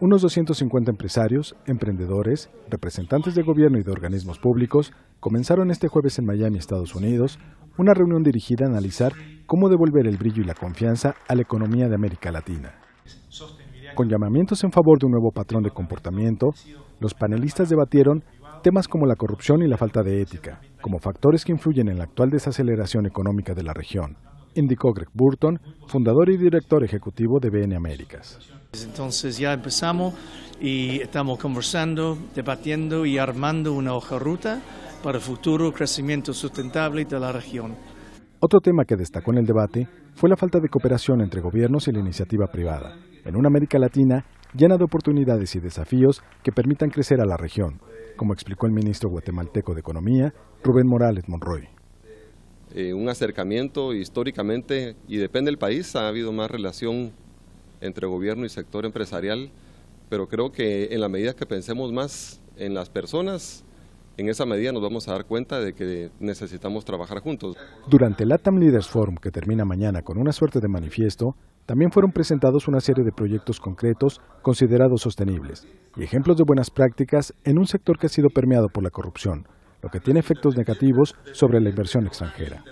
unos 250 empresarios, emprendedores, representantes de gobierno y de organismos públicos comenzaron este jueves en Miami, Estados Unidos, una reunión dirigida a analizar cómo devolver el brillo y la confianza a la economía de América Latina. Con llamamientos en favor de un nuevo patrón de comportamiento, los panelistas debatieron temas como la corrupción y la falta de ética, como factores que influyen en la actual desaceleración económica de la región, Indicó Greg Burton, fundador y director ejecutivo de BN Américas. Entonces ya empezamos y estamos conversando, debatiendo y armando una hoja ruta para el futuro crecimiento sustentable de la región. Otro tema que destacó en el debate fue la falta de cooperación entre gobiernos y la iniciativa privada, en una América Latina llena de oportunidades y desafíos que permitan crecer a la región, como explicó el ministro guatemalteco de Economía, Rubén Morales Monroy. Eh, un acercamiento históricamente, y depende del país, ha habido más relación entre gobierno y sector empresarial, pero creo que en la medida que pensemos más en las personas, en esa medida nos vamos a dar cuenta de que necesitamos trabajar juntos. Durante el ATAM Leaders Forum, que termina mañana con una suerte de manifiesto, también fueron presentados una serie de proyectos concretos considerados sostenibles y ejemplos de buenas prácticas en un sector que ha sido permeado por la corrupción, lo que tiene efectos negativos sobre la inversión extranjera.